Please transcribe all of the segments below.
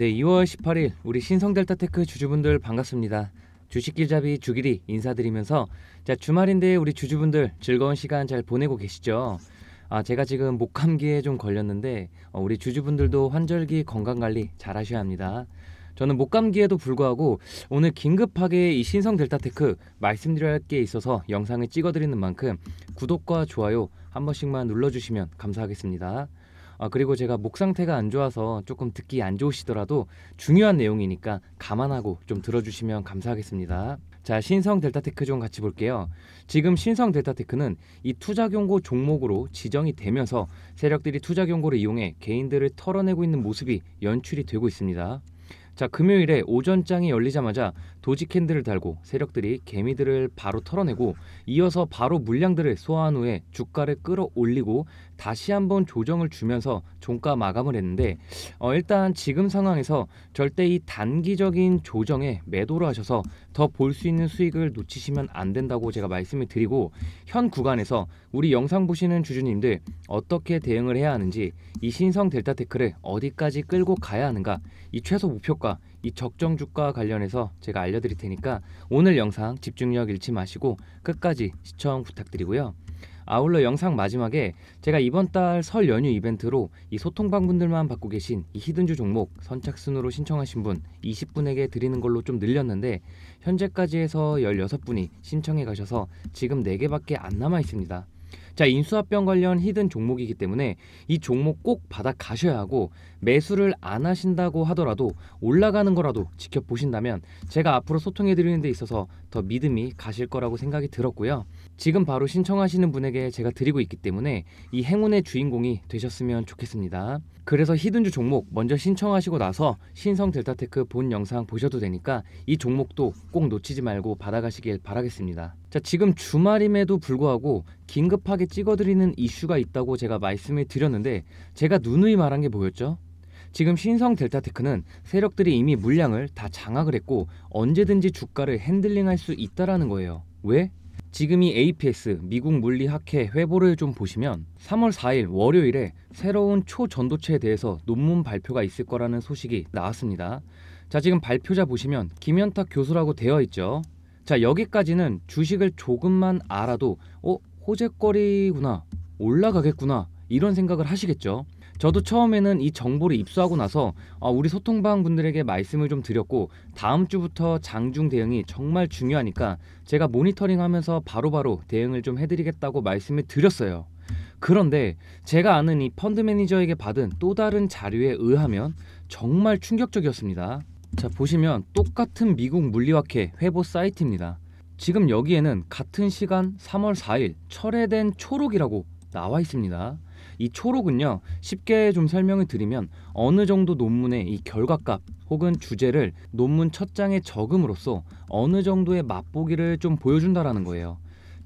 네, 2월 18일 우리 신성델타테크 주주분들 반갑습니다. 주식길잡이 주길이 인사드리면서 자 주말인데 우리 주주분들 즐거운 시간 잘 보내고 계시죠? 아 제가 지금 목 감기에 좀 걸렸는데 어, 우리 주주분들도 환절기 건강 관리 잘 하셔야 합니다. 저는 목 감기에도 불구하고 오늘 긴급하게 이 신성 델타테크 말씀드려야 할 게 있어서 영상을 찍어드리는 만큼 구독과 좋아요 한 번씩만 눌러주시면 감사하겠습니다. 아, 그리고 제가 목 상태가 안 좋아서 조금 듣기 안 좋으시더라도 중요한 내용이니까 감안하고 좀 들어주시면 감사하겠습니다. 자, 신성 델타테크 좀 같이 볼게요. 지금 신성 델타테크는 이 투자경고 종목으로 지정이 되면서 세력들이 투자경고를 이용해 개인들을 털어내고 있는 모습이 연출이 되고 있습니다. 자, 금요일에 오전장이 열리자마자 도지 캔들을 달고 세력들이 개미들을 바로 털어내고 이어서 바로 물량들을 소화한 후에 주가를 끌어올리고 다시 한번 조정을 주면서 종가 마감을 했는데 어, 일단 지금 상황에서 절대 이 단기적인 조정에 매도를 하셔서 더 볼 수 있는 수익을 놓치시면 안 된다고 제가 말씀을 드리고 현 구간에서 우리 영상 보시는 주주님들 어떻게 대응을 해야 하는지 이 신성 델타테크를 어디까지 끌고 가야 하는가 이 최소 목표가 이 적정 주가 관련해서 제가 알려드릴 테니까 오늘 영상 집중력 잃지 마시고 끝까지 시청 부탁드리고요. 아울러 영상 마지막에 제가 이번 달 설 연휴 이벤트로 이 소통방분들만 받고 계신 이 히든주 종목 선착순으로 신청하신 분 20분에게 드리는 걸로 좀 늘렸는데 현재까지 해서 16분이 신청해 가셔서 지금 4개밖에 안 남아 있습니다. 자, 인수합병 관련 히든 종목이기 때문에 이 종목 꼭 받아 가셔야 하고 매수를 안 하신다고 하더라도 올라가는 거라도 지켜보신다면 제가 앞으로 소통해 드리는 데 있어서 더 믿음이 가실 거라고 생각이 들었고요. 지금 바로 신청하시는 분에게 제가 드리고 있기 때문에 이 행운의 주인공이 되셨으면 좋겠습니다. 그래서 히든주 종목 먼저 신청하시고 나서 신성 델타테크 본 영상 보셔도 되니까 이 종목도 꼭 놓치지 말고 받아가시길 바라겠습니다. 자, 지금 주말임에도 불구하고 긴급하게 찍어드리는 이슈가 있다고 제가 말씀을 드렸는데 제가 누누이 말한 게보였죠 지금 신성 델타테크는 세력들이 이미 물량을 다 장악을 했고 언제든지 주가를 핸들링할 수 있다라는 거예요. 왜? 지금 이 APS 미국 물리학회 회보를 좀 보시면 3월 4일 월요일에 새로운 초전도체에 대해서 논문 발표가 있을 거라는 소식이 나왔습니다. 자 지금 발표자 보시면 김현탁 교수라고 되어 있죠. 자 여기까지는 주식을 조금만 알아도 어 호재거리구나 올라가겠구나 이런 생각을 하시겠죠 저도 처음에는 이 정보를 입수하고 나서 아, 우리 소통방 분들에게 말씀을 좀 드렸고 다음 주부터 장중 대응이 정말 중요하니까 제가 모니터링 하면서 바로바로 대응을 좀 해드리겠다고 말씀을 드렸어요 그런데 제가 아는 이 펀드 매니저에게 받은 또 다른 자료에 의하면 정말 충격적이었습니다 자 보시면 똑같은 미국 물리학회 회보 사이트입니다 지금 여기에는 같은 시간 3월 4일 철회된 초록이라고 나와 있습니다 이 초록은요 쉽게 좀 설명을 드리면 어느 정도 논문의 이 결과값 혹은 주제를 논문 첫 장에 적음으로써 어느 정도의 맛보기를 좀 보여준다라는 거예요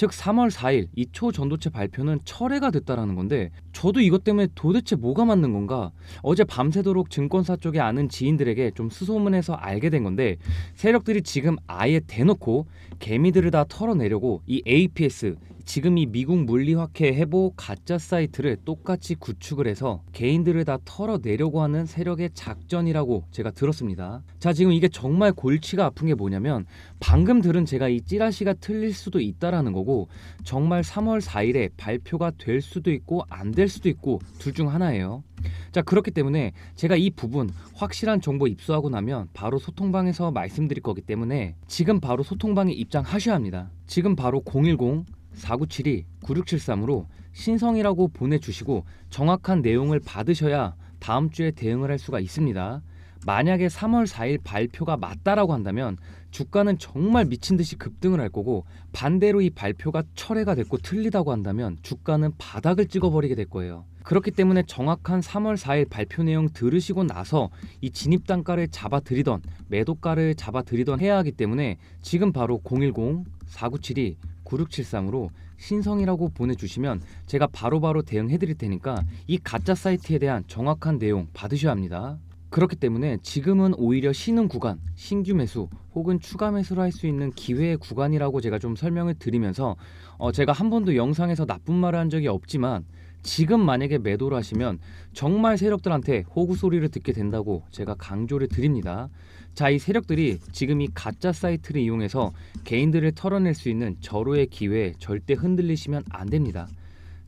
즉 3월 4일 이 초전도체 발표는 철회가 됐다라는 건데 저도 이것 때문에 도대체 뭐가 맞는 건가 어제 밤새도록 증권사 쪽에 아는 지인들에게 좀 수소문해서 알게 된 건데 세력들이 지금 아예 대놓고 개미들을 다 털어내려고 이 APS 지금 이 미국 물리학회 해보 가짜 사이트를 똑같이 구축을 해서 개인들을 다 털어내려고 하는 세력의 작전이라고 제가 들었습니다. 자, 지금 이게 정말 골치가 아픈 게 뭐냐면 방금 들은 제가 이 찌라시가 틀릴 수도 있다라는 거고 정말 3월 4일에 발표가 될 수도 있고 안 될 수도 있고 둘 중 하나예요. 자 그렇기 때문에 제가 이 부분 확실한 정보 입수하고 나면 바로 소통방에서 말씀드릴 거기 때문에 지금 바로 소통방에 입장하셔야 합니다. 지금 바로 010 4972-9673으로 신성이라고 보내주시고 정확한 내용을 받으셔야 다음 주에 대응을 할 수가 있습니다. 만약에 3월 4일 발표가 맞다라고 한다면 주가는 정말 미친 듯이 급등을 할 거고 반대로 이 발표가 철회가 됐고 틀리다고 한다면 주가는 바닥을 찍어버리게 될 거예요. 그렇기 때문에 정확한 3월 4일 발표 내용 들으시고 나서 이 진입 단가를 잡아들이던 매도가를 잡아들이던 해야 하기 때문에 지금 바로 010 4972 9673으로 신성이라고 보내주시면 제가 바로바로 바로 대응해드릴 테니까 이 가짜 사이트에 대한 정확한 내용 받으셔야 합니다. 그렇기 때문에 지금은 오히려 신흥 구간, 신규 매수 혹은 추가 매수를 할 수 있는 기회의 구간이라고 제가 좀 설명을 드리면서 어 제가 한 번도 영상에서 나쁜 말을 한 적이 없지만 지금 만약에 매도를 하시면 정말 세력들한테 호구 소리를 듣게 된다고 제가 강조를 드립니다. 자, 이 세력들이 지금 이 가짜 사이트를 이용해서 개인들을 털어낼 수 있는 절호의 기회에 절대 흔들리시면 안 됩니다.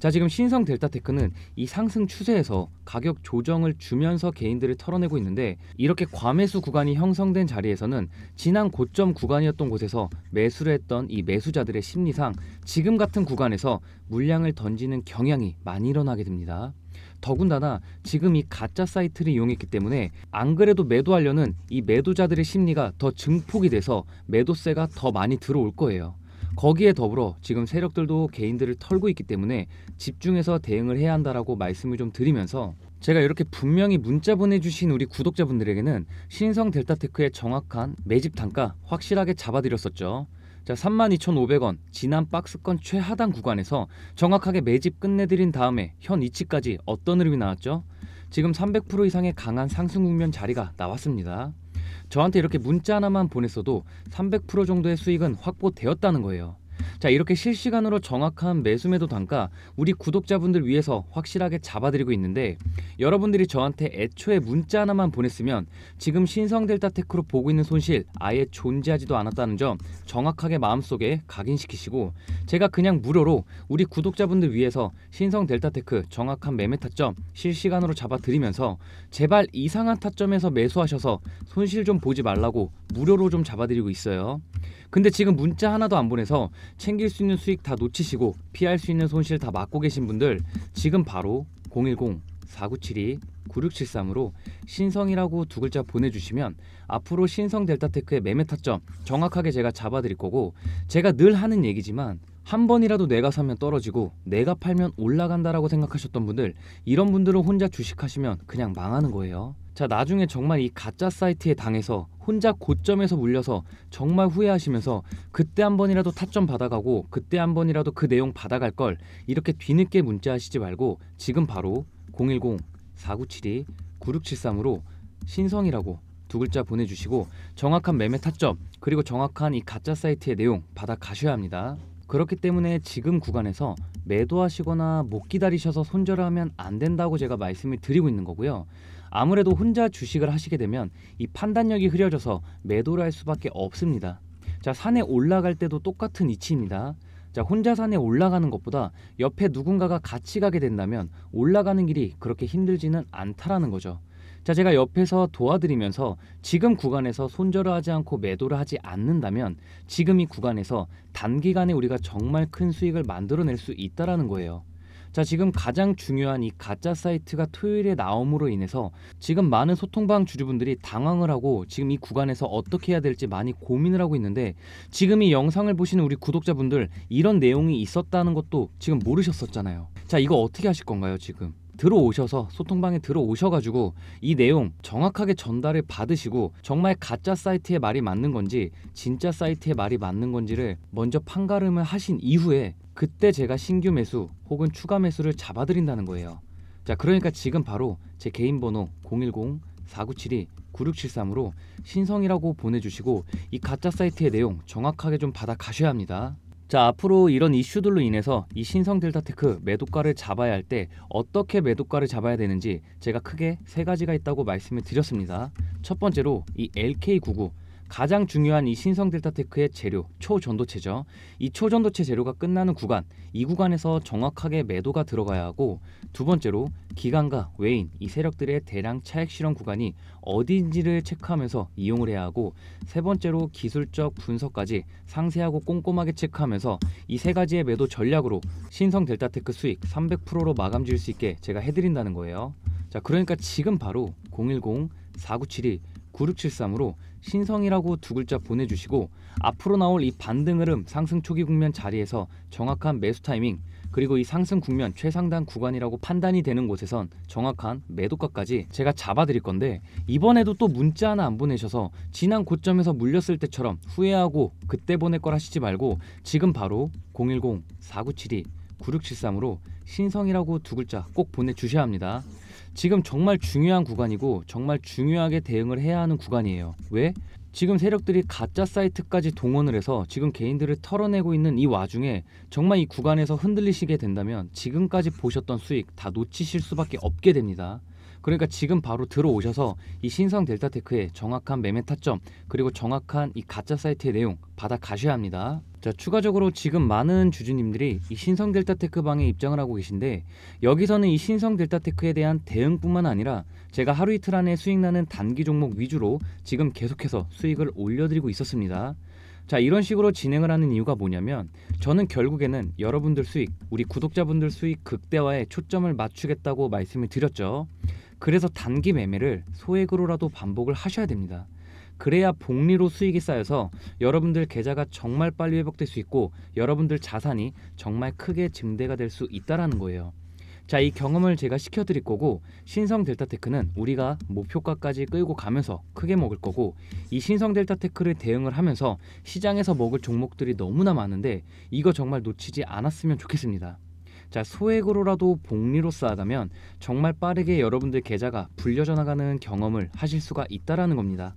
자 지금 신성 델타 테크는 이 상승 추세에서 가격 조정을 주면서 개인들을 털어내고 있는데 이렇게 과매수 구간이 형성된 자리에서는 지난 고점 구간이었던 곳에서 매수를 했던 이 매수자들의 심리상 지금 같은 구간에서 물량을 던지는 경향이 많이 일어나게 됩니다. 더군다나 지금 이 가짜 사이트를 이용했기 때문에 안 그래도 매도하려는 이 매도자들의 심리가 더 증폭이 돼서 매도세가 더 많이 들어올 거예요. 거기에 더불어 지금 세력들도 개인들을 털고 있기 때문에 집중해서 대응을 해야 한다라고 말씀을 좀 드리면서 제가 이렇게 분명히 문자 보내주신 우리 구독자분들에게는 신성 델타테크의 정확한 매집 단가 확실하게 잡아드렸었죠. 자, 32,500원 지난 박스권 최하단 구간에서 정확하게 매집 끝내드린 다음에 현 이치까지 어떤 흐름이 나왔죠? 지금 300% 이상의 강한 상승 국면 자리가 나왔습니다. 저한테 이렇게 문자 하나만 보냈어도 300% 정도의 수익은 확보되었다는 거예요. 자 이렇게 실시간으로 정확한 매수매도 단가 우리 구독자분들 위해서 확실하게 잡아드리고 있는데 여러분들이 저한테 애초에 문자 하나만 보냈으면 지금 신성델타테크로 보고 있는 손실 아예 존재하지도 않았다는 점 정확하게 마음속에 각인시키시고 제가 그냥 무료로 우리 구독자분들 위해서 신성델타테크 정확한 매매 타점 실시간으로 잡아드리면서 제발 이상한 타점에서 매수하셔서 손실 좀 보지 말라고 무료로 좀 잡아드리고 있어요. 근데 지금 문자 하나도 안 보내서 챙길 수 있는 수익 다 놓치시고 피할 수 있는 손실 다 막고 계신 분들 지금 바로 010-4972-9673으로 신성이라고 두 글자 보내주시면 앞으로 신성 델타테크의 매매 타점 정확하게 제가 잡아드릴 거고 제가 늘 하는 얘기지만 한 번이라도 내가 사면 떨어지고 내가 팔면 올라간다라고 생각하셨던 분들 이런 분들은 혼자 주식하시면 그냥 망하는 거예요. 자 나중에 정말 이 가짜 사이트에 당해서 혼자 고점에서 물려서 정말 후회하시면서 그때 한 번이라도 타점 받아가고 그때 한 번이라도 그 내용 받아갈 걸 이렇게 뒤늦게 문자하시지 말고 지금 바로 010-4972-9673으로 신성이라고 두 글자 보내주시고 정확한 매매 타점 그리고 정확한 이 가짜 사이트의 내용 받아가셔야 합니다. 그렇기 때문에 지금 구간에서 매도하시거나 못 기다리셔서 손절하면 안 된다고 제가 말씀을 드리고 있는 거고요. 아무래도 혼자 주식을 하시게 되면 이 판단력이 흐려져서 매도를 할 수밖에 없습니다. 자, 산에 올라갈 때도 똑같은 이치입니다. 자, 혼자 산에 올라가는 것보다 옆에 누군가가 같이 가게 된다면 올라가는 길이 그렇게 힘들지는 않다라는 거죠. 자, 제가 옆에서 도와드리면서 지금 구간에서 손절을 하지 않고 매도를 하지 않는다면 지금 이 구간에서 단기간에 우리가 정말 큰 수익을 만들어낼 수 있다라는 거예요. 자, 지금 가장 중요한 이 가짜 사이트가 토요일에 나옴으로 인해서 지금 많은 소통방 주주분들이 당황을 하고 지금 이 구간에서 어떻게 해야 될지 많이 고민을 하고 있는데 지금 이 영상을 보시는 우리 구독자분들 이런 내용이 있었다는 것도 지금 모르셨었잖아요. 자, 이거 어떻게 하실 건가요, 지금? 들어오셔서 소통방에 들어오셔가지고 이 내용 정확하게 전달을 받으시고 정말 가짜 사이트의 말이 맞는 건지 진짜 사이트의 말이 맞는 건지를 먼저 판가름을 하신 이후에 그때 제가 신규 매수 혹은 추가 매수를 잡아드린다는 거예요. 자 그러니까 지금 바로 제 개인 번호 010-4972-9673으로 신성이라고 보내주시고 이 가짜 사이트의 내용 정확하게 좀 받아 가셔야 합니다. 자 앞으로 이런 이슈들로 인해서 이 신성 델타테크 매도가를 잡아야 할 때 어떻게 매도가를 잡아야 되는지 제가 크게 세 가지가 있다고 말씀을 드렸습니다. 첫 번째로 이 LK99 가장 중요한 이 신성 델타테크의 재료 초전도체죠. 이 초전도체 재료가 끝나는 구간 이 구간에서 정확하게 매도가 들어가야 하고 두 번째로 기관과 외인 이 세력들의 대량 차액실험 구간이 어디인지를 체크하면서 이용을 해야 하고 세 번째로 기술적 분석까지 상세하고 꼼꼼하게 체크하면서 이 세 가지의 매도 전략으로 신성 델타테크 수익 300%로 마감 지을 수 있게 제가 해드린다는 거예요. 자 그러니까 지금 바로 010 4972 9673으로 신성이라고 두 글자 보내주시고 앞으로 나올 이 반등 흐름 상승 초기 국면 자리에서 정확한 매수 타이밍 그리고 이 상승 국면 최상단 구간이라고 판단이 되는 곳에선 정확한 매도가까지 제가 잡아드릴 건데 이번에도 또 문자 하나 안 보내셔서 지난 고점에서 물렸을 때처럼 후회하고 그때 보낼 걸 하시지 말고 지금 바로 010-4972-9673으로 신성이라고 두 글자 꼭 보내주셔야 합니다. 지금 정말 중요한 구간이고 정말 중요하게 대응을 해야 하는 구간이에요. 왜? 지금 세력들이 가짜 사이트까지 동원을 해서 지금 개인들을 털어내고 있는 이 와중에 정말 이 구간에서 흔들리시게 된다면 지금까지 보셨던 수익 다 놓치실 수밖에 없게 됩니다. 그러니까 지금 바로 들어오셔서 이 신성 델타테크의 정확한 매매 타점 그리고 정확한 이 가짜 사이트의 내용 받아 가셔야 합니다. 자, 추가적으로 지금 많은 주주님들이 이 신성 델타테크 방에 입장을 하고 계신데 여기서는 이 신성 델타테크에 대한 대응뿐만 아니라 제가 하루 이틀 안에 수익 나는 단기 종목 위주로 지금 계속해서 수익을 올려드리고 있었습니다. 자 이런 식으로 진행을 하는 이유가 뭐냐면 저는 결국에는 여러분들 수익 우리 구독자분들 수익 극대화에 초점을 맞추겠다고 말씀을 드렸죠 그래서 단기 매매를 소액으로라도 반복을 하셔야 됩니다 그래야 복리로 수익이 쌓여서 여러분들 계좌가 정말 빨리 회복될 수 있고 여러분들 자산이 정말 크게 증대가 될 수 있다라는 거예요. 자, 이 경험을 제가 시켜드릴 거고 신성 델타테크는 우리가 목표가까지 끌고 가면서 크게 먹을 거고 이 신성 델타테크를 대응을 하면서 시장에서 먹을 종목들이 너무나 많은데 이거 정말 놓치지 않았으면 좋겠습니다. 자 소액으로라도 복리로 쌓아가면 정말 빠르게 여러분들 계좌가 불려져 나가는 경험을 하실 수가 있다라는 겁니다.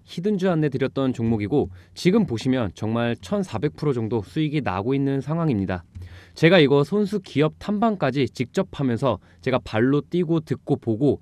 히든주 안내 드렸던 종목이고 지금 보시면 정말 1400% 정도 수익이 나고 있는 상황입니다. 제가 이거 손수 기업 탐방까지 직접 하면서 제가 발로 뛰고 듣고 보고